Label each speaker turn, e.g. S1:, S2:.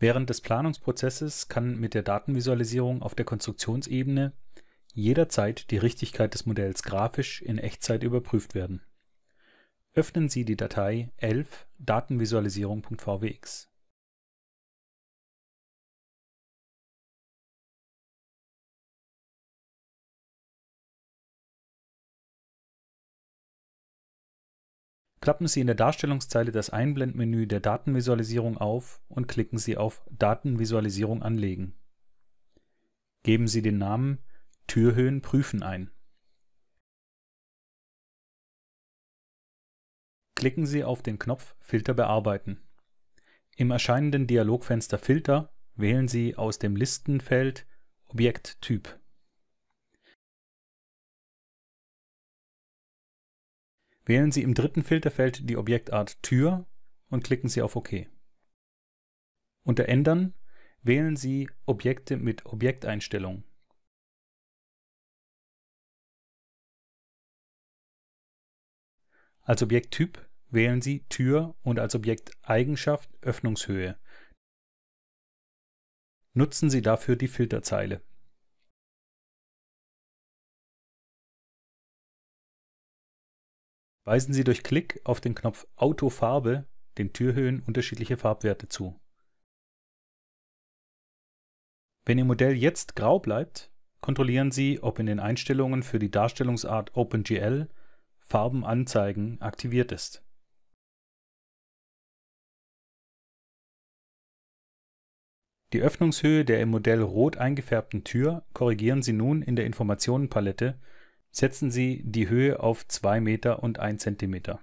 S1: Während des Planungsprozesses kann mit der Datenvisualisierung auf der Konstruktionsebene jederzeit die Richtigkeit des Modells grafisch in Echtzeit überprüft werden. Öffnen Sie die Datei 11 datenvisualisierung.vwx Klappen Sie in der Darstellungszeile das Einblendmenü der Datenvisualisierung auf und klicken Sie auf Datenvisualisierung anlegen. Geben Sie den Namen Türhöhen prüfen ein. Klicken Sie auf den Knopf Filter bearbeiten. Im erscheinenden Dialogfenster Filter wählen Sie aus dem Listenfeld Objekttyp Wählen Sie im dritten Filterfeld die Objektart Tür und klicken Sie auf OK. Unter Ändern wählen Sie Objekte mit Objekteinstellung. Als Objekttyp wählen Sie Tür und als Objekteigenschaft Öffnungshöhe. Nutzen Sie dafür die Filterzeile. Weisen Sie durch Klick auf den Knopf Autofarbe den Türhöhen unterschiedliche Farbwerte zu. Wenn Ihr Modell jetzt grau bleibt, kontrollieren Sie, ob in den Einstellungen für die Darstellungsart OpenGL Farben anzeigen aktiviert ist. Die Öffnungshöhe der im Modell rot eingefärbten Tür korrigieren Sie nun in der Informationenpalette Setzen Sie die Höhe auf 2 Meter und 1 Zentimeter.